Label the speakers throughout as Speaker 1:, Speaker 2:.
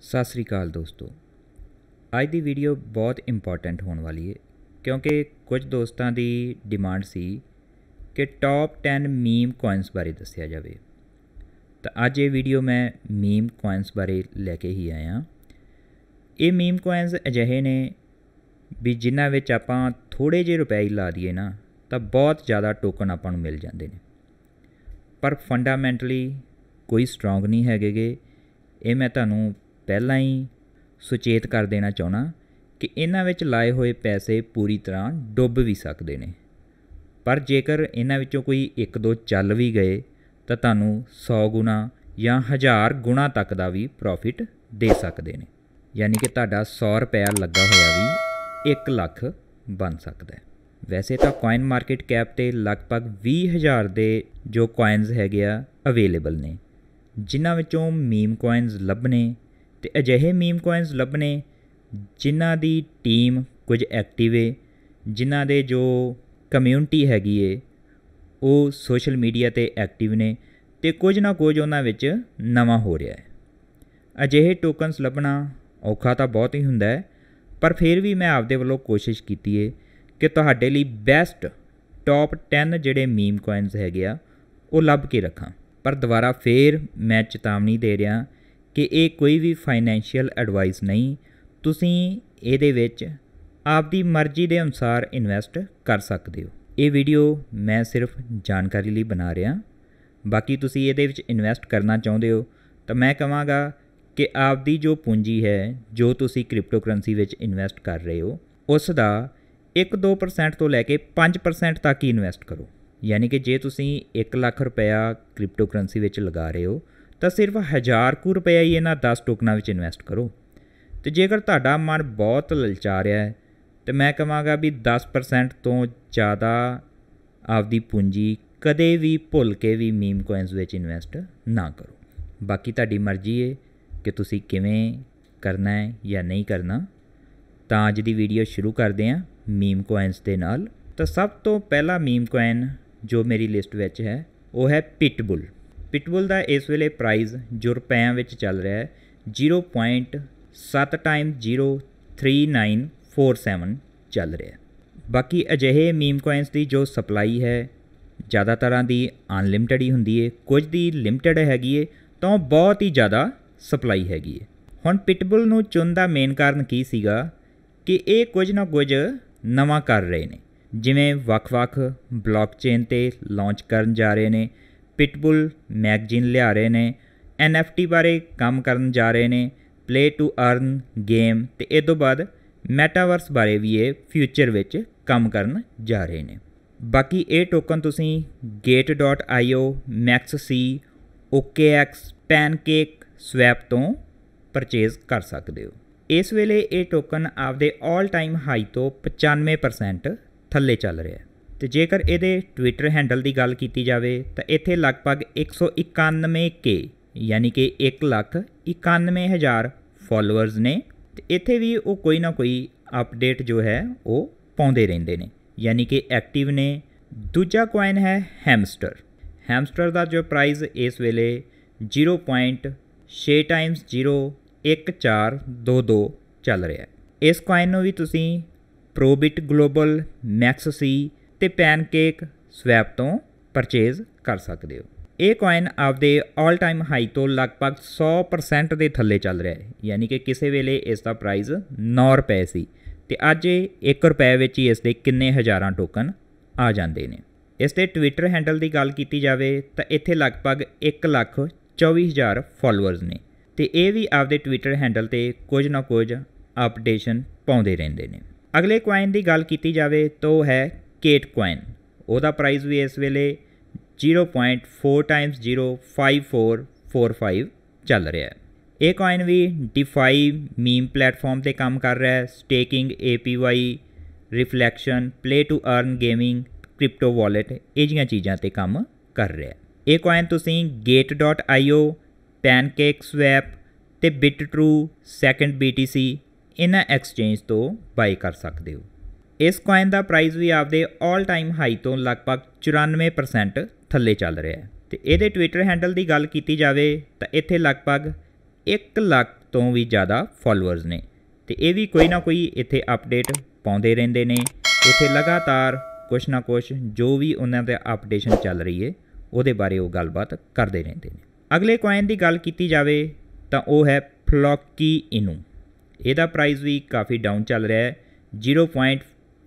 Speaker 1: ਸਤਿ ਸ੍ਰੀ ਅਕਾਲ ਦੋਸਤੋ ਅੱਜ ਦੀ ਵੀਡੀਓ ਬਹੁਤ ਇੰਪੋਰਟੈਂਟ ਹੋਣ ਵਾਲੀ ਹੈ ਕਿਉਂਕਿ ਕੁਝ ਦੋਸਤਾਂ ਦੀ ਡਿਮਾਂਡ ਸੀ ਕਿ ਟੌਪ 10 ਮੀਮ ਕੋਇਨਸ ਬਾਰੇ ਦੱਸਿਆ ਜਾਵੇ ਤਾਂ ਅੱਜ ਇਹ ਵੀਡੀਓ ਮੈਂ ਮੀਮ ਕੋਇਨਸ ਬਾਰੇ ਲੈ ਕੇ ਹੀ ਆਇਆ ਇਹ ਮੀਮ ਕੋਇਨਸ ਅਜਿਹੇ ਨੇ ਵੀ ਜਿਨ੍ਹਾਂ ਵਿੱਚ ਆਪਾਂ ਥੋੜੇ ਜਿਹੇ ਰੁਪਏ ਹੀ ਲਾ ਦਈਏ ਨਾ ਤਾਂ ਬਹੁਤ ਜ਼ਿਆਦਾ ਟੋਕਨ ਆਪਾਂ ਨੂੰ ਮਿਲ ਜਾਂਦੇ ਨੇ ਪਰ ਫੰਡਾਮੈਂਟਲੀ ਕੋਈ ਸਟਰੋਂਗ ਨਹੀਂ ਹੈਗੇਗੇ ਇਹ ਮੈਂ ਤੁਹਾਨੂੰ ਪਹਿਲਾਂ ਹੀ ਸੁਚੇਤ ਕਰ ਦੇਣਾ ਚਾਹਣਾ ਕਿ ਇਹਨਾਂ ਵਿੱਚ ਲਾਏ ਹੋਏ ਪੈਸੇ ਪੂਰੀ ਤਰ੍ਹਾਂ ਡੁੱਬ ਵੀ ਸਕਦੇ ਨੇ ਪਰ ਜੇਕਰ ਇਹਨਾਂ ਵਿੱਚੋਂ ਕੋਈ ਇੱਕ ਦੋ ਚੱਲ ਵੀ ਗਏ ਤਾਂ ਤੁਹਾਨੂੰ 100 ਗੁਣਾ ਜਾਂ 1000 ਗੁਣਾ ਤੱਕ ਦਾ ਵੀ ਪ੍ਰੋਫਿਟ ਦੇ ਸਕਦੇ ਨੇ ਯਾਨੀ ਕਿ ਤੁਹਾਡਾ 100 ਰੁਪਏ ਲੱਗਾ ਹੋਇਆ ਵੀ 1 ਲੱਖ ਬਣ ਸਕਦਾ ਹੈ ਵੈਸੇ ਤਾਂ ਕਾਇਨ ਮਾਰਕੀਟ ਕੈਪ ਤੇ ਲਗਭਗ 20000 ਦੇ ਜੋ ਕਾਇਨਸ ਹੈਗੇ ਆ ਅਵੇਲੇਬਲ ਨੇ ਜਿਨ੍ਹਾਂ ਵਿੱਚੋਂ ਮੀਮ ਕਾਇਨਸ ਲੱਭਨੇ ਤੇ ਅਜਿਹੇ ਮੀਮ ਕੋਇਨਸ ਲੱਭਨੇ ਜਿਨ੍ਹਾਂ ਦੀ ਟੀਮ ਕੁਝ ਐਕਟਿਵ ਏ ਜਿਨ੍ਹਾਂ ਦੇ ਜੋ ਕਮਿਊਨਿਟੀ ਹੈਗੀ ਏ ਉਹ ਸੋਸ਼ਲ ਮੀਡੀਆ ਤੇ ਐਕਟਿਵ ਨੇ ਤੇ ਕੁਝ ਨਾ ਕੁਝ ਉਹਨਾਂ ਵਿੱਚ ਨਵਾਂ ਹੋ ਰਿਹਾ ਹੈ ਅਜਿਹੇ ਟੋਕਨਸ ਲੱਭਣਾ ਔਖਾ ਤਾਂ ਬਹੁਤ ਹੀ ਹੁੰਦਾ ਹੈ ਪਰ ਫਿਰ ਵੀ ਮੈਂ ਆਪਦੇ ਵੱਲੋਂ ਕੋਸ਼ਿਸ਼ ਕੀਤੀ ਏ ਕਿ ਤੁਹਾਡੇ ਲਈ ਬੈਸਟ ਟੌਪ 10 ਜਿਹੜੇ ਮੀਮ ਕੋਇਨਸ ਹੈਗੇ ਆ ਉਹ ਲੱਭ ਕੇ ਰੱਖਾਂ ਪਰ ਦੁਬਾਰਾ ਫੇਰ ਮੈਂ ਚੇਤਾਵਨੀ ਦੇ ਰਿਹਾ ਕਿ ਇਹ ਕੋਈ ਵੀ ਫਾਈਨੈਂਸ਼ੀਅਲ ਐਡਵਾਈਸ ਨਹੀਂ ਤੁਸੀਂ ਇਹਦੇ ਵਿੱਚ ਆਪਦੀ ਮਰਜ਼ੀ ਦੇ ਅਨੁਸਾਰ ਇਨਵੈਸਟ ਕਰ ਸਕਦੇ ਹੋ ਇਹ ਵੀਡੀਓ ਮੈਂ ਸਿਰਫ ਜਾਣਕਾਰੀ ਲਈ ਬਣਾ ਰਿਹਾ ਬਾਕੀ ਤੁਸੀਂ ਇਹਦੇ ਵਿੱਚ ਇਨਵੈਸਟ ਕਰਨਾ ਚਾਹੁੰਦੇ ਹੋ ਤਾਂ ਮੈਂ ਕਹਾਂਗਾ ਕਿ ਆਪਦੀ ਜੋ ਪੂੰਜੀ ਹੈ ਜੋ ਤੁਸੀਂ ਕ੍ਰਿਪਟੋਕਰੰਸੀ ਵਿੱਚ ਇਨਵੈਸਟ ਕਰ ਰਹੇ ਹੋ ਉਸ ਦਾ 1-2% ਤੋਂ ਲੈ ਕੇ 5% ਤੱਕ ਹੀ ਇਨਵੈਸਟ ਕਰੋ ਯਾਨੀ ਕਿ ਜੇ ਤੁਸੀਂ 1 ਲੱਖ ਰੁਪਇਆ ਕ੍ਰਿਪਟੋਕਰੰਸੀ ਵਿੱਚ ਲਗਾ ਰਹੇ ਹੋ ਤਾਂ ਸਿਰਫ 1000 ਕੁ ਰੁਪਏ ਹੀ ਇਹਨਾਂ 10 ਟੋਕਨਾਂ ਵਿੱਚ ਇਨਵੈਸਟ ਕਰੋ ਤੇ ਜੇਕਰ ਤੁਹਾਡਾ ਮਨ ਬਹੁਤ ਲਲਚਾ ਰਿਹਾ ਹੈ ਤੇ ਮੈਂ ਕਹਾਂਗਾ ਵੀ 10% ਤੋਂ ਜ਼ਿਆਦਾ ਆਪਦੀ ਪੂੰਜੀ ਕਦੇ ਵੀ ਭੁੱਲ ਕੇ ਵੀ ਮੀਮ ਕੋਇਨਸ ਵਿੱਚ ਇਨਵੈਸਟ ਨਾ ਕਰੋ ਬਾਕੀ ਤੁਹਾਡੀ ਮਰਜ਼ੀ ਹੈ ਕਿ ਤੁਸੀਂ ਕਿਵੇਂ ਕਰਨਾ ਹੈ ਜਾਂ ਨਹੀਂ ਕਰਨਾ ਤਾਂ ਅੱਜ ਦੀ ਵੀਡੀਓ ਸ਼ੁਰੂ ਕਰਦੇ ਹਾਂ ਮੀਮ ਕੋਇਨਸ ਦੇ ਨਾਲ ਤਾਂ ਸਭ ਤੋਂ ਪਹਿਲਾ ਮੀਮ ਕੋਇਨ ਜੋ ਮੇਰੀ ਲਿਸਟ ਵਿੱਚ ਹੈ ਉਹ ਹੈ ਪਿਟਬੁਲ ਪਿਟਬੁਲ ਦਾ ਇਸ ਵੇਲੇ ਪ੍ਰਾਈਸ ਜੋ ਰੁਪਿਆਂ ਵਿੱਚ ਚੱਲ ਰਿਹਾ ਹੈ 0.7 03947 ਚੱਲ ਰਿਹਾ ਹੈ ਬਾਕੀ ਅਜਿਹੇ ਮੀਮ ਕੋਇਨਸ ਦੀ ਜੋ ਸਪਲਾਈ ਹੈ ਜ਼ਿਆਦਾਤਰਾਂ ਦੀ ਅਨਲਿਮਟਿਡ ਹੀ ਹੁੰਦੀ ਹੈ ਕੁਝ ਦੀ ਲਿਮਟਿਡ ਹੈਗੀ ਹੈ ਤਾਂ ਬਹੁਤ ਹੀ ਜ਼ਿਆਦਾ ਸਪਲਾਈ ਹੈਗੀ ਹੈ ਹੁਣ ਪਿਟਬੁਲ ਨੂੰ ਚੁਣ ਦਾ ਮੇਨ ਕਾਰਨ ਕੀ ਸੀਗਾ ਕਿ ਇਹ ਕੁਝ ਨਾ ਕੁਝ ਨਵਾਂ ਕਰ ਰਹੇ ਨੇ ਜਿਵੇਂ ਵੱਖ-ਵੱਖ ਬਲੌਕਚੇਨ ਤੇ ਲਾਂਚ ਕਰਨ ਜਾ ਰਹੇ ਨੇ ਪਿਟਬੁਲ ਮੈਗਜ਼ੀਨ ਲਿਆ ਰਹੇ ਨੇ ਐਨ ਐਫ ਟੀ ਬਾਰੇ ਕੰਮ ਕਰਨ ਜਾ ਰਹੇ ਨੇ ਪਲੇ ਟੂ ਅਰਨ ਗੇਮ ਤੇ ਇਹ ਤੋਂ ਬਾਅਦ ਮੈਟਾਵਰਸ ਬਾਰੇ ਵੀ ਇਹ ਫਿਊਚਰ ਵਿੱਚ ਕੰਮ ਕਰਨ ਜਾ ਰਹੇ ਨੇ ਬਾਕੀ ਇਹ ਟੋਕਨ ਤੁਸੀਂ gate.io maxc okx pancake swap ਤੋਂ ਪਰਚੇਸ ਕਰ ਸਕਦੇ ਹੋ ਇਸ ਵੇਲੇ ਇਹ ਟੋਕਨ ਆਪਦੇ 올 ਟਾਈਮ ਹਾਈ ਤੋਂ 95% ਥੱਲੇ ਚੱਲ ਰਿਹਾ ਹੈ ਤੇ ਜੇਕਰ ਇਹਦੇ ਟਵਿੱਟਰ ਹੈਂਡਲ ਦੀ ਗੱਲ ਕੀਤੀ ਜਾਵੇ ਤਾਂ ਇੱਥੇ ਲਗਭਗ 191k ਯਾਨੀ ਕਿ 191000 ਫਾਲੋਅਰਸ ਨੇ ਤੇ ਇੱਥੇ ਵੀ ਉਹ ਕੋਈ ਨਾ ਕੋਈ ਅਪਡੇਟ ਜੋ ਹੈ ਉਹ ਪਾਉਂਦੇ ਰਹਿੰਦੇ ਨੇ ਯਾਨੀ ਕਿ ਐਕਟਿਵ ਨੇ ਦੂਜਾ ਕੋਇਨ ਹੈ ਹੈਮਸਟਰ ਹੈਮਸਟਰ ਦਾ ਜੋ ਪ੍ਰਾਈਸ ਇਸ ਵੇਲੇ 0.6 ਟਾਈਮਸ 0.1422 ਚੱਲ ਰਿਹਾ ਹੈ ਇਸ ਕੋਇਨ ਨੂੰ ਵੀ ਤੁਸੀਂ ਪ੍ਰੋਬਿਟ ਗਲੋਬਲ ਮੈਕਸ ਸੀ ਤੇ ਪੈਨਕੇਕ ਸਵੈਪ ਤੋਂ ਪਰਚੇਜ਼ ਕਰ ਸਕਦੇ ਹੋ ਇਹ ਕੋਇਨ ਆਪਦੇ 올 ਟਾਈਮ ਹਾਈ ਤੋਂ ਲਗਭਗ 100% ਦੇ ਥੱਲੇ ਚੱਲ ਰਿਹਾ ਹੈ ਯਾਨੀ ਕਿ ਕਿਸੇ ਵੇਲੇ ਇਸ ਦਾ ਪ੍ਰਾਈਸ 9 ਰੁਪਏ ਸੀ ਤੇ ਅੱਜ ਇਹ 1 ਰੁਪਏ ਵਿੱਚ ਹੀ ਇਸ ਦੇ ਕਿੰਨੇ ਹਜ਼ਾਰਾਂ ਟੋਕਨ ਆ ਜਾਂਦੇ ਨੇ ਇਸ ਦੇ ਟਵਿੱਟਰ ਹੈਂਡਲ ਦੀ ਗੱਲ ਕੀਤੀ ਜਾਵੇ ਤਾਂ ਇੱਥੇ ਲਗਭਗ 1 ਲੱਖ 24000 ਫਾਲੋਅਰਸ ਨੇ ਤੇ ਇਹ ਵੀ ਆਪਦੇ ਟਵਿੱਟਰ ਹੈਂਡਲ ਤੇ ਕੁਝ ਨਾ ਕੁਝ ਅਪਡੇਸ਼ਨ ਪਾਉਂਦੇ ਰਹਿੰਦੇ ਨੇ ਅਗਲੇ ਕੁਆਇਨ ਦੀ ਗੱਲ ਕੀਤੀ ਜਾਵੇ ਤਾਂ ਹੈ ਕੇਟ ਕੋਇਨ ਉਹਦਾ ਪ੍ਰਾਈਸ ਵੀ ਇਸ ਵੇਲੇ 0.4 ਟਾਈਮਸ 05445 ਚੱਲ ਰਿਹਾ ਹੈ ਇਹ ਕੋਇਨ ਵੀ ਡਿਫਾਈ ਮੀਮ ਪਲੇਟਫਾਰਮ ਤੇ ਕੰਮ ਕਰ ਰਿਹਾ ਹੈ staking APY reflection play to earn gaming crypto wallet ਇਹ ਜੀਆਂ ਚੀਜ਼ਾਂ ਤੇ ਕੰਮ ਕਰ ਰਿਹਾ ਹੈ ਇਹ ਕੋਇਨ ਤੁਸੀਂ gate.io ਪੈਨਕੇਕ ਸਵੈਪ ਤੇ BitTrue second BTC ਇਹਨਾਂ ਐਕਸਚੇਂਜ ਤੋਂ ਬਾਈ ਕਰ ਸਕਦੇ ਹੋ ਇਸ ਕੋਇਨ ਦਾ ਪ੍ਰਾਈਸ ਵੀ ਆਪਦੇ 올 ਟਾਈਮ ਹਾਈ ਤੋਂ ਲਗਭਗ 94% ਥੱਲੇ ਚੱਲ ਰਿਹਾ ਹੈ ਤੇ ਇਹਦੇ ਟਵਿੱਟਰ ਹੈਂਡਲ ਦੀ ਗੱਲ ਕੀਤੀ ਜਾਵੇ ਤਾਂ ਇੱਥੇ ਲਗਭਗ 1 ਲੱਖ ਤੋਂ ਵੀ ਜ਼ਿਆਦਾ ਫਾਲੋਅਰਸ ਨੇ ਤੇ ਇਹ ਵੀ ਕੋਈ ਨਾ ਕੋਈ ਇੱਥੇ ਅਪਡੇਟ ਪਾਉਂਦੇ ਰਹਿੰਦੇ ਨੇ ਇੱਥੇ ਲਗਾਤਾਰ ਕੁਛ ਨਾ ਕੁਛ ਜੋ ਵੀ ਉਹਨਾਂ ਦੇ ਅਪਡੇਸ਼ਨ ਚੱਲ ਰਹੀ ਏ ਉਹਦੇ ਬਾਰੇ ਉਹ ਗੱਲਬਾਤ ਕਰਦੇ ਰਹਿੰਦੇ ਨੇ ਅਗਲੇ ਕੋਇਨ ਦੀ ਗੱਲ ਕੀਤੀ ਜਾਵੇ ਤਾਂ ਉਹ ਹੈ ਫਲੋਕੀ ਇਨੂ ਇਹਦਾ ਪ੍ਰਾਈਸ ਵੀ ਕਾਫੀ ਡਾਊਨ ਚੱਲ ਰਿਹਾ ਹੈ 0.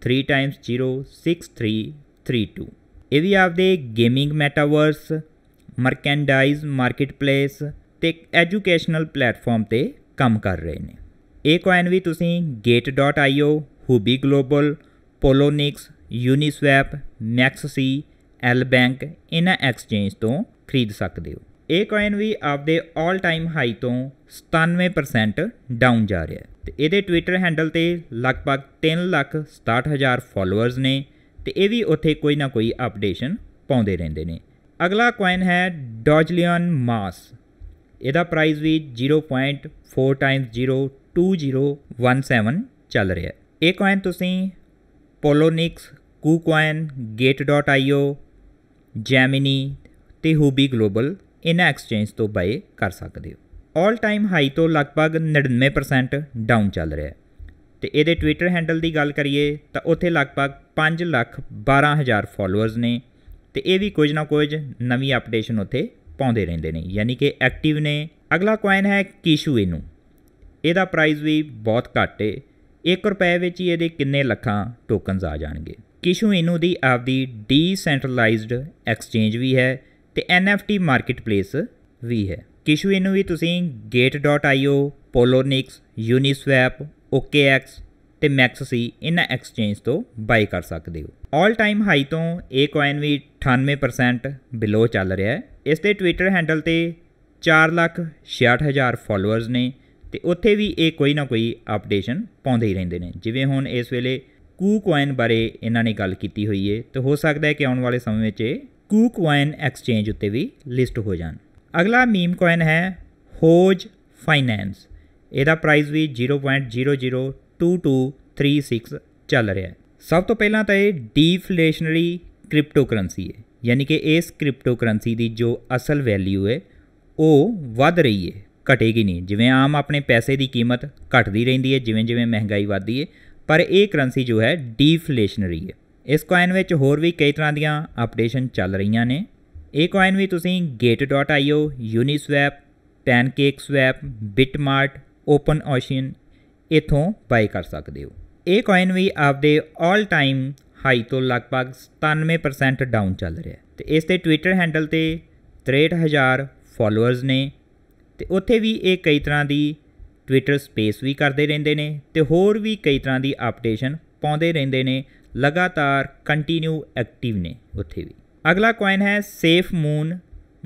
Speaker 1: 3 ਟਾਈਮਸ 06332 ਇਹ ਵੀ ਆਪਦੇ ਗੇਮਿੰਗ ਮੈਟਾਵਰਸ ਮਰਕੈਂਡਾਈਜ਼ ਮਾਰਕੀਟਪਲੇਸ ਤੇ ਐਜੂਕੇਸ਼ਨਲ ਪਲੇਟਫਾਰਮ ਤੇ ਕੰਮ ਕਰ ਰਹੇ ਨੇ ਇਹ ਕੋਇਨ ਵੀ ਤੁਸੀਂ gate.io hubi global polonix uniswap maxsi lbank ਇਹਨਾਂ ਐਕਸਚੇਂਜ ਤੋਂ ਖਰੀਦ ਸਕਦੇ ਹੋ ਇਹ ਕੋਇਨ ਵੀ ਆਪਦੇ 올 ਟਾਈਮ ਹਾਈ ਤੋਂ 97% ਡਾਊਨ ਜਾ ਰਿਹਾ ਹੈ ਤੇ ਇਹਦੇ ਟਵਿੱਟਰ ਹੈਂਡਲ ਤੇ ਲਗਭਗ 3 ਲੱਖ 67000 ਫਾਲੋਅਰਸ ਨੇ ਤੇ ਇਹ ਵੀ ਉੱਥੇ ਕੋਈ ਨਾ ਕੋਈ ਅਪਡੇਸ਼ਨ ਪਾਉਂਦੇ ਰਹਿੰਦੇ ਨੇ ਅਗਲਾ ਕੋਇਨ ਹੈ ਡੋਜਲੀਅਨ ਮਾਸ ਇਹਦਾ ਪ੍ਰਾਈਸ ਵੀ 0.4 0.2017 ਚੱਲ ਰਿਹਾ ਹੈ ਇਹ ਕੋਇਨ ਤੁਸੀਂ ਪੋਲੋਨਿਕਸ ਕੂਕੋਇਨ gate.io ਜੈਮਿਨੀ ਤੇ ਹੂਬੀ ਗਲੋਬਲ ਇਨ ਐਕਸਚੇਂਜ ਤੋਂ ਬਾਏ ਕਰ ਸਕਦੇ ਹੋ ਆਲ ਟਾਈਮ ਹਾਈ ਤੋਂ ਲਗਭਗ 99% ਡਾਊਨ ਚੱਲ ਰਿਹਾ ਹੈ ਤੇ ਇਹਦੇ ਟਵਿੱਟਰ ਹੈਂਡਲ ਦੀ ਗੱਲ ਕਰੀਏ ਤਾਂ ਉੱਥੇ ਲਗਭਗ 5 ਲੱਖ 12 ਹਜ਼ਾਰ ਫਾਲੋਅਰਸ ਨੇ ਤੇ ਇਹ ਵੀ ਕੁਝ ਨਾ ਕੁਝ ਨਵੀਂ ਅਪਡੇਸ਼ਨ ਉੱਥੇ ਪਾਉਂਦੇ ਰਹਿੰਦੇ ਨੇ ਯਾਨੀ ਕਿ ਐਕਟਿਵ ਨੇ ਅਗਲਾ ਕੋਇਨ ਹੈ ਕਿਸ਼ੂ ਇਹਨੂੰ ਇਹਦਾ ਪ੍ਰਾਈਸ ਵੀ ਬਹੁਤ ਘੱਟ ਏ 1 ਰੁਪਏ ਵਿੱਚ ਹੀ ਇਹਦੇ ਕਿੰਨੇ ਲੱਖਾਂ ਟੋਕਨਸ ਆ ਜਾਣਗੇ ਕਿਸ਼ੂ ਇਹਨੂੰ ਦੀ ਆਪਦੀ ਡੀਸੈਂਟਰਲਾਈਜ਼ਡ ਐਕਸਚੇਂਜ ਵੀ ਹੈ ਤੇ ਐਨਐਫਟੀ ਮਾਰਕੀਟਪਲੇਸ ਵੀ ਹੈ ਕਿਸ਼ੂ ਇਹਨੂੰ ਵੀ ਤੁਸੀਂ gate.io polonix uniswap okx ਤੇ maxc ਇਹਨਾਂ ਐਕਸਚੇਂਜ ਤੋਂ ਬਾਈ ਕਰ ਸਕਦੇ ਹੋ 올 ਟਾਈਮ ਹਾਈ ਤੋਂ ਇਹ ਕੋਇਨ ਵੀ 98% ਬਿਲੋ ਚੱਲ ਰਿਹਾ ਹੈ ਇਸ ਦੇ ਟਵਿੱਟਰ ਹੈਂਡਲ ਤੇ 466000 ਫਾਲੋਅਰਸ ਨੇ ਤੇ ਉੱਥੇ ਵੀ ਇਹ ਕੋਈ ਨਾ ਕੋਈ ਅਪਡੇਸ਼ਨ ਪਾਉਂਦੇ ਹੀ ਰਹਿੰਦੇ ਨੇ ਜਿਵੇਂ ਹੁਣ ਇਸ ਵੇਲੇ ਕੂ ਕੋਇਨ ਬਾਰੇ ਇਹਨਾਂ ਨੇ ਗੱਲ ਕੀਤੀ ਹੋਈ ਏ ਤੇ ਹੋ ਸਕਦਾ ਹੈ ਕਿ ਆਉਣ ਵਾਲੇ ਸਮੇਂ ਵਿੱਚ ਇਹ ਕੂ ਕੋਇਨ ਐਕਸਚੇਂਜ ਉੱਤੇ ਵੀ ਲਿਸਟ ਹੋ ਜਾਣ ਅਗਲਾ ਮੀਮ ਕੋਇਨ ਹੈ ਹੋਜ ਫਾਈਨੈਂਸ ਇਹਦਾ ਪ੍ਰਾਈਸ ਵੀ 0.002236 ਚੱਲ ਰਿਹਾ ਹੈ ਸਭ ਤੋਂ ਪਹਿਲਾਂ ਤਾਂ ਇਹ ਡੀਫਲੇਸ਼ਨਰੀ ਕ੍ਰਿਪਟੋ ਕਰੰਸੀ ਹੈ ਯਾਨੀ ਕਿ ਇਸ ਕ੍ਰਿਪਟੋ ਕਰੰਸੀ ਦੀ ਜੋ ਅਸਲ ਵੈਲਿਊ ਹੈ ਉਹ ਵੱਧ ਰਹੀ ਹੈ ਘਟੇਗੀ ਨਹੀਂ ਜਿਵੇਂ ਆਮ ਆਪਣੇ ਪੈਸੇ ਦੀ ਕੀਮਤ ਘਟਦੀ ਰਹਿੰਦੀ ਹੈ ਜਿਵੇਂ ਜਿਵੇਂ ਮਹਿੰਗਾਈ ਵਧਦੀ ਹੈ ਪਰ ਇਹ ਕਰੰਸੀ ਜੋ ਹੈ ਡੀਫਲੇਸ਼ਨਰੀ ਹੈ ਇਸ ਕੋਇਨ ਵਿੱਚ ਹੋਰ ਵੀ ਕਈ ਤਰ੍ਹਾਂ ਦੀਆਂ ਅਪਡੇਸ਼ਨ ਚੱਲ ਰਹੀਆਂ ਨੇ ਇਹ ਕੋਇਨ ਵੀ ਤੁਸੀਂ gate.io uniswap pancakeswap bitmart open ocean ਇਥੋਂ ਬਾਈ ਕਰ ਸਕਦੇ ਹੋ ਇਹ ਕੋਇਨ ਵੀ ਆਪਦੇ 올 ਟਾਈਮ ਹਾਈ ਤੋਂ ਲਗਭਗ 97% ਡਾਊਨ ਚੱਲ ਰਿਹਾ ਹੈ ਤੇ ਇਸ ਦੇ ਟਵਿੱਟਰ ਹੈਂਡਲ ਤੇ 63000 ਫਾਲੋਅਰਸ ਨੇ ਤੇ ਉੱਥੇ ਵੀ ਇਹ ਕਈ ਤਰ੍ਹਾਂ ਦੀ ਟਵਿੱਟਰ ਸਪੇਸ ਵੀ ਕਰਦੇ ਰਹਿੰਦੇ ਨੇ ਤੇ ਹੋਰ ਵੀ ਕਈ ਤਰ੍ਹਾਂ ਦੀ ਅਪਡੇਸ਼ਨ ਪਾਉਂਦੇ ਰਹਿੰਦੇ ਨੇ ਲਗਾਤਾਰ ਕੰਟੀਨਿਊ ਐਕਟਿਵ ਨੇ ਉੱਥੇ ਵੀ ਅਗਲਾ ਕੋਇਨ ਹੈ ਸੇਫ ਮੂਨ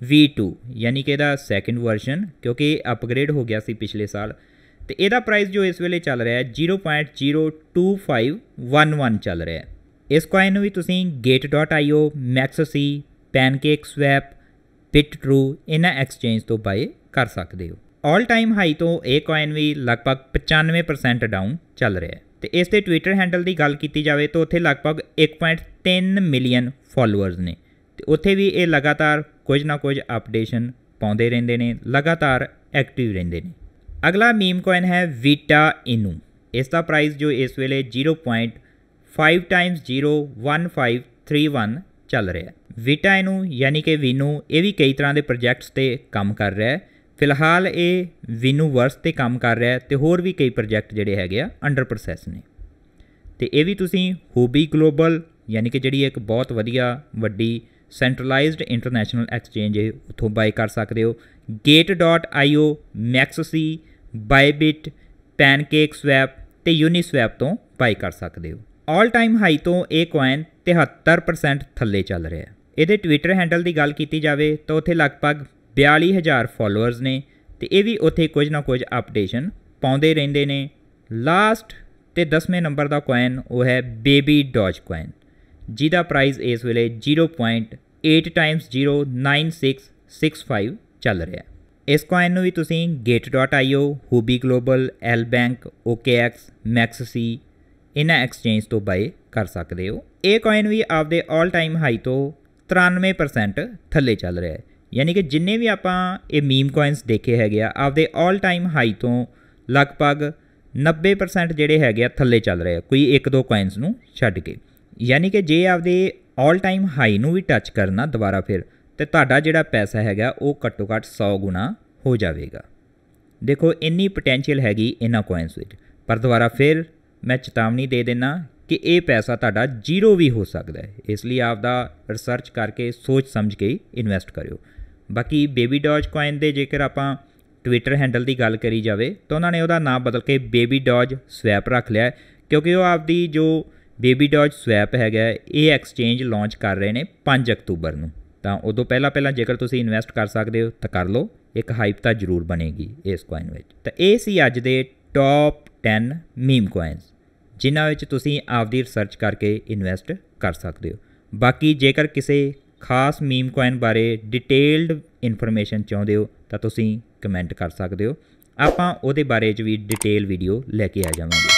Speaker 1: V2 ਯਾਨੀ ਕਿ ਇਹਦਾ ਸੈਕੰਡ ਵਰਜ਼ਨ ਕਿਉਂਕਿ ਇਹ ਅਪਗ੍ਰੇਡ ਹੋ ਗਿਆ ਸੀ ਪਿਛਲੇ ਸਾਲ ਤੇ ਇਹਦਾ ਪ੍ਰਾਈਸ ਜੋ ਇਸ ਵੇਲੇ ਚੱਲ ਰਿਹਾ ਹੈ 0.02511 ਚੱਲ ਰਿਹਾ ਹੈ ਇਸ ਕੋਇਨ ਨੂੰ ਵੀ ਤੁਸੀਂ gate.io maxi pancakeswap BitTrue ਇਹਨਾਂ ਐਕਸਚੇਂਜ ਤੋਂ ਬਾਏ ਕਰ ਸਕਦੇ ਹੋ ਆਲ ਟਾਈਮ ਹਾਈ ਤੋਂ ਇਹ ਕੋਇਨ ਵੀ ਲਗਭਗ 95% ਡਾਊਨ ਚੱਲ ਰਿਹਾ ਹੈ ਤੇ ਇਸ ਦੇ ਟਵਿੱਟਰ ਹੈਂਡਲ ਦੀ ਗੱਲ ਕੀਤੀ ਜਾਵੇ ਤਾਂ ਉੱਥੇ ਲਗਭਗ 1.3 ਮਿਲੀਅਨ ਫਾਲੋਅਰਸ ਨੇ ਤੇ ਉੱਥੇ ਵੀ ਇਹ ਲਗਾਤਾਰ ਕੁਝ ਨਾ ਕੁਝ ਅਪਡੇਸ਼ਨ ਪਾਉਂਦੇ ਰਹਿੰਦੇ ਨੇ ਲਗਾਤਾਰ ਐਕਟਿਵ ਰਹਿੰਦੇ ਨੇ ਅਗਲਾ ਮੀਮ ਕੋਇਨ ਹੈ ਵੀਟਾ ਇਨੂ ਇਸ ਦਾ ਪ੍ਰਾਈਸ ਜੋ ਇਸ ਵੇਲੇ 0.5 ਟਾਈਮਸ 01531 ਚੱਲ ਰਿਹਾ ਹੈ ਵੀਟਾ ਇਨੂ ਯਾਨੀ ਕਿ ਵੀਨੂ ਇਹ ਵੀ ਕਈ ਤਰ੍ਹਾਂ ਦੇ ਪ੍ਰੋਜੈਕਟਸ ਤੇ ਕੰਮ ਕਰ ਰਿਹਾ ਹੈ ਫਿਲਹਾਲ ਇਹ ਵਰਸ ਤੇ ਕੰਮ ਕਰ ਰਿਹਾ ਹੈ ਤੇ ਹੋਰ ਵੀ ਕਈ ਪ੍ਰੋਜੈਕਟ ਜਿਹੜੇ ਹੈਗੇ ਆ ਅੰਡਰ ਪ੍ਰੋਸੈਸ ਨੇ ਤੇ ਇਹ ਵੀ ਤੁਸੀਂ ਹੋਬੀ ਗਲੋਬਲ ਯਾਨੀ ਕਿ ਜਿਹੜੀ ਇੱਕ ਬਹੁਤ ਵਧੀਆ ਵੱਡੀ ਸੈਂਟਰਲਾਈਜ਼ਡ ਇੰਟਰਨੈਸ਼ਨਲ ਐਕਸਚੇਂਜ ਹੈ ਉਥੋਂ ਬਾਈ ਕਰ ਸਕਦੇ ਹੋ gate.io maxi bybit pancake swap ਤੇ uniswap ਤੋਂ ਬਾਈ ਕਰ ਸਕਦੇ ਹੋ ਆਲ ਟਾਈਮ ਹਾਈ ਤੋਂ ਇਹ ਕੋਇਨ 73% ਥੱਲੇ ਚੱਲ ਰਿਹਾ ਹੈ ਇਹਦੇ ਟਵਿੱਟਰ ਹੈਂਡਲ ਦੀ ਗੱਲ ਕੀਤੀ ਜਾਵੇ ਤਾਂ ਉੱਥੇ ਲਗਭਗ 42000 ਫਾਲੋਅਰਸ ਨੇ ਤੇ ਇਹ ਵੀ ਉੱਥੇ ਕੁਝ ਨਾ ਕੁਝ ਅਪਡੇਸ਼ਨ ਪਾਉਂਦੇ ਰਹਿੰਦੇ ਨੇ ਲਾਸਟ ਤੇ 10ਵੇਂ ਨੰਬਰ ਦਾ ਕੋਇਨ ਉਹ ਹੈ ਬੇਬੀ ਡੌਜ ਕੋਇਨ ਜਿਹਦਾ ਪ੍ਰਾਈਸ ਇਸ ਵੇਲੇ 0.0 8 09665 ਚੱਲ ਰਿਹਾ ਹੈ ਇਸ ਕੋਇਨ ਨੂੰ ਵੀ ਤੁਸੀਂ gate.io, hubi global, bank okx, maxc ਇਹਨਾਂ ਐਕਸਚੇਂਜ ਤੋਂ ਬਾਏ ਕਰ ਸਕਦੇ ਹੋ ਇਹ ਕੋਇਨ ਵੀ ਆਪਦੇ 올 ਟਾਈਮ ਹਾਈ ਤੋਂ 93% ਥੱਲੇ ਚੱਲ ਰਿਹਾ ਹੈ ਯਾਨੀ ਕਿ ਜਿੰਨੇ ਵੀ ਆਪਾਂ ਇਹ ਮੀਮ ਕੋਇਨਸ ਦੇਖੇ ਹੈਗੇ ਆ ਆਪਦੇ 올 ਟਾਈਮ ਹਾਈ ਤੋਂ ਲਗਭਗ 90% ਜਿਹੜੇ ਹੈਗੇ ਆ ਥੱਲੇ ਚੱਲ ਰਹੇ ਆ ਕੋਈ ਇੱਕ ਦੋ ਕੋਇਨਸ ਨੂੰ ਛੱਡ ਕੇ ਯਾਨੀ ਕਿ ਜੇ ਆਪਦੇ ਆਲ ਟਾਈਮ ਹਾਈ ਨੂੰ ਵੀ ਟੱਚ ਕਰਨਾ ਦੁਬਾਰਾ ਫਿਰ ਤੇ ਤੁਹਾਡਾ ਜਿਹੜਾ ਪੈਸਾ ਹੈਗਾ ਉਹ ਘੱਟੋ ਘੱਟ 100 ਗੁਣਾ ਹੋ ਜਾਵੇਗਾ ਦੇਖੋ ਇੰਨੀ ਪੋਟੈਂਸ਼ੀਅਲ ਹੈਗੀ ਇਹਨਾਂ ਕੋਇਨਸ ਵਿੱਚ ਪਰ ਦੁਬਾਰਾ ਫਿਰ ਮੈਂ ਚੇਤਾਵਨੀ ਦੇ ਦੇਣਾ ਕਿ ਇਹ ਪੈਸਾ ਤੁਹਾਡਾ ਜ਼ੀਰੋ ਵੀ ਹੋ ਸਕਦਾ ਹੈ ਇਸ ਲਈ ਆਪ ਦਾ ਰਿਸਰਚ ਕਰਕੇ ਸੋਚ ਸਮਝ ਕੇ ਇਨਵੈਸਟ ਕਰਿਓ ਬਾਕੀ ਬੇਬੀ ਡੌਜ ਕੋਇਨ ਦੇ ਜੇਕਰ ਆਪਾਂ ਟਵਿੱਟਰ ਹੈਂਡਲ ਦੀ ਗੱਲ ਕਰੀ ਜਾਵੇ ਤਾਂ ਉਹਨਾਂ ਨੇ ਉਹਦਾ ਨਾਮ ਬਦਲ ਕੇ ਬੇਬੀ ਡੌਜ ਸਵੈਪ ਰੱਖ ਲਿਆ ਕਿਉਂਕਿ ਉਹ ਆਪਦੀ ਜੋ ਬੇਬੀ ਡੌਜ ਸਵੈਪ ਹੈਗਾ ਇਹ ਐਕਸਚੇਂਜ ਲਾਂਚ ਕਰ ਰਹੇ ਨੇ 5 ਅਕਤੂਬਰ ਨੂੰ ਤਾਂ ਉਦੋਂ ਪਹਿਲਾਂ ਪਹਿਲਾਂ ਜੇਕਰ ਤੁਸੀਂ ਇਨਵੈਸਟ ਕਰ ਸਕਦੇ ਹੋ ਤਾਂ ਕਰ ਲਓ ਇੱਕ ਹਾਈਪ ਤਾਂ ਜ਼ਰੂਰ ਬਣੇਗੀ ਇਸ ਕੋਇਨ ਵਿੱਚ ਤਾਂ ਇਹ ਸੀ ਅੱਜ ਦੇ ਟੌਪ 10 ਮੀਮ ਕੋਇਨਸ ਜਿਨ੍ਹਾਂ ਵਿੱਚ ਤੁਸੀਂ ਆਪਦੀ ਰਿਸਰਚ ਕਰਕੇ ਇਨਵੈਸਟ ਕਰ ਸਕਦੇ ਹੋ ਬਾਕੀ ਜੇਕਰ ਕਿਸੇ ਖਾਸ ਮੀਮ ਕੋਇਨ ਬਾਰੇ ਡਿਟੇਲਡ ਇਨਫੋਰਮੇਸ਼ਨ ਚਾਹੁੰਦੇ ਹੋ ਤਾਂ ਤੁਸੀਂ ਕਮੈਂਟ ਕਰ ਸਕਦੇ ਹੋ ਆਪਾਂ ਉਹਦੇ ਬਾਰੇ 'ਚ ਵੀ ਡਿਟੇਲ ਵੀਡੀਓ ਲੈ ਕੇ ਆ ਜਾਵਾਂਗੇ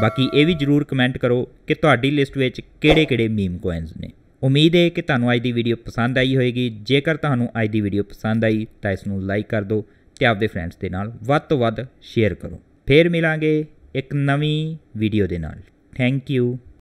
Speaker 1: ਬਾਕੀ ਇਹ ਵੀ ਜਰੂਰ ਕਮੈਂਟ ਕਰੋ ਕਿ ਤੁਹਾਡੀ ਲਿਸਟ ਵਿੱਚ ਕਿਹੜੇ-ਕਿਹੜੇ ਮੀਮ ਕੋਇਨਸ ਨੇ ਉਮੀਦ ਹੈ ਕਿ ਤੁਹਾਨੂੰ ਅੱਜ ਦੀ ਵੀਡੀਓ ਪਸੰਦ ਆਈ ਹੋਵੇਗੀ ਜੇਕਰ ਤੁਹਾਨੂੰ ਅੱਜ ਦੀ ਵੀਡੀਓ ਪਸੰਦ ਆਈ ਤਾਂ ਇਸ ਨੂੰ ਲਾਈਕ ਕਰ ਦਿਓ ਤੇ ਆਪਦੇ ਫਰੈਂਡਸ ਦੇ ਨਾਲ ਵੱਧ ਤੋਂ ਵੱਧ ਸ਼ੇਅਰ ਕਰੋ ਫੇਰ ਮਿਲਾਂਗੇ ਇੱਕ ਨਵੀਂ ਵੀਡੀਓ ਦੇ ਨਾਲ ਥੈਂਕ ਯੂ